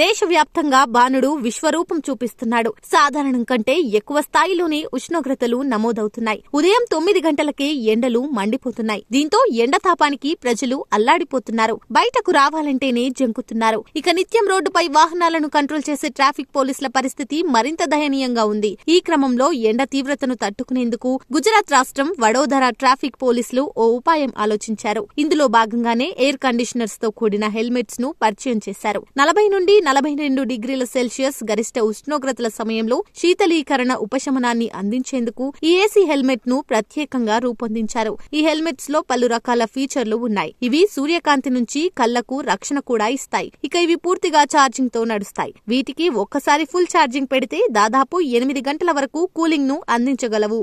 దేశవ్యాప్తంగా బాణుడు విశ్వరూపం చూపిస్తున్నాడు సాధారణం కంటే ఎక్కువ స్థాయిలోనే ఉష్ణోగ్రతలు నమోదవుతున్నాయి ఉదయం తొమ్మిది గంటలకే ఎండలు మండిపోతున్నాయి దీంతో ఎండతాపానికి ప్రజలు అల్లాడిపోతున్నారు బయటకు రావాలంటేనే జంకుతున్నారు ఇక నిత్యం రోడ్డుపై వాహనాలను కంట్రోల్ చేసే ట్రాఫిక్ పోలీసుల పరిస్థితి మరింత దయనీయంగా ఉంది ఈ క్రమంలో ఎండ తీవ్రతను తట్టుకునేందుకు గుజరాత్ రాష్ట్రం వడోదర ట్రాఫిక్ పోలీసులు ఓ ఉపాయం ఆలోచించారు ఇందులో భాగంగానే ఎయిర్ కండిషనర్స్ తో కూడిన హెల్మెట్స్ ను పరిచయం చేశారు నలభై నుండి నలభై రెండు డిగ్రీల సెల్సియస్ గరిష్ట ఉష్ణోగ్రతల సమయంలో శీతలీకరణ ఉపశమనాన్ని అందించేందుకు ఈ ఏసీ హెల్మెట్ ను ప్రత్యేకంగా రూపొందించారు ఈ హెల్మెట్స్ లో పలు రకాల ఫీచర్లు ఉన్నాయి ఇవి సూర్యకాంతి నుంచి కళ్లకు రక్షణ కూడా ఇస్తాయి ఇక ఇవి పూర్తిగా ఛార్జింగ్ తో నడుస్తాయి వీటికి ఒక్కసారి ఫుల్ ఛార్జింగ్ పెడితే దాదాపు ఎనిమిది గంటల వరకు కూలింగ్ ను అందించగలవు